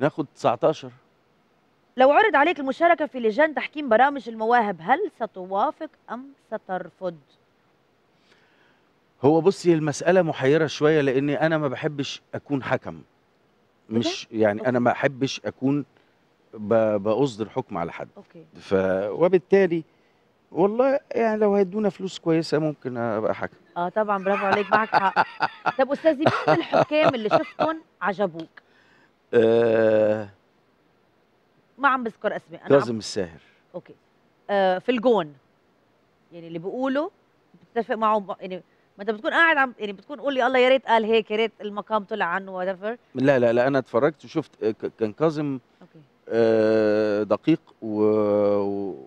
ناخد 19 لو عرض عليك المشاركة في لجان تحكيم برامج المواهب هل ستوافق أم سترفض؟ هو بصي المسألة محيرة شوية لأني أنا ما بحبش أكون حكم إيه مش يعني أنا ما أحبش أكون بأصدر حكم على حد أوكي. ف... وبالتالي والله يعني لو هيدونا فلوس كويسة ممكن أبقى حكم آه طبعًا برافو عليك معك حق. طب استاذي مين الحكام اللي شفتهم عجبوك؟ آه. ما عم بذكر أسماء، أنا كاظم عم الساهر. أوكي. آه في الجون. يعني اللي بيقوله بتتفق معه يعني ما أنت بتكون قاعد عم يعني بتكون قول لي الله يا ريت قال هيك، يا ريت المقام طلع عنه whatever. لا، لا، لا أنا اتفرجت وشُفت آه، كان كاظم أوكي. آه، دقيق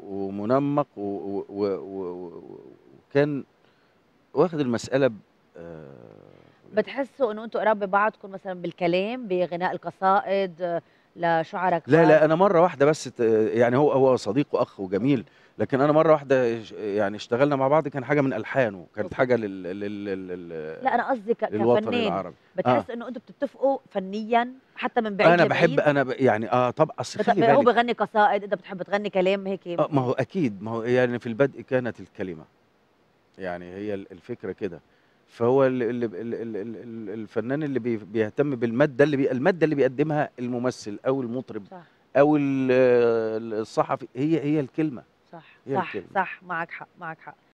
ومنمق و و و وكان واخد المساله ب... آه، بتحسوا انه انتم قراب ببعضكم مثلا بالكلام بغناء القصائد آه، لشعرك لا لا انا مره واحده بس يعني هو هو صديق واخ وجميل لكن انا مره واحده يعني اشتغلنا مع بعض كان حاجه من الحانه كانت حاجه لل, لل, لل لا انا قصدي كفنان العربي بتحس آه. انه انتوا بتتفقوا فنيا حتى من بعيد انا بحب انا ب... يعني اه طبعا اصل خلي بالك هو بغني قصائد انت بتحب تغني كلام هيك آه ما هو اكيد ما هو يعني في البدء كانت الكلمه يعني هي الفكره كده فهو الفنان اللي بيهتم بالماده اللي بي الماده اللي بيقدمها الممثل او المطرب صح. او الصحفي هي هي الكلمه صح هي صح الكلمة. صح معاك حق معاك حق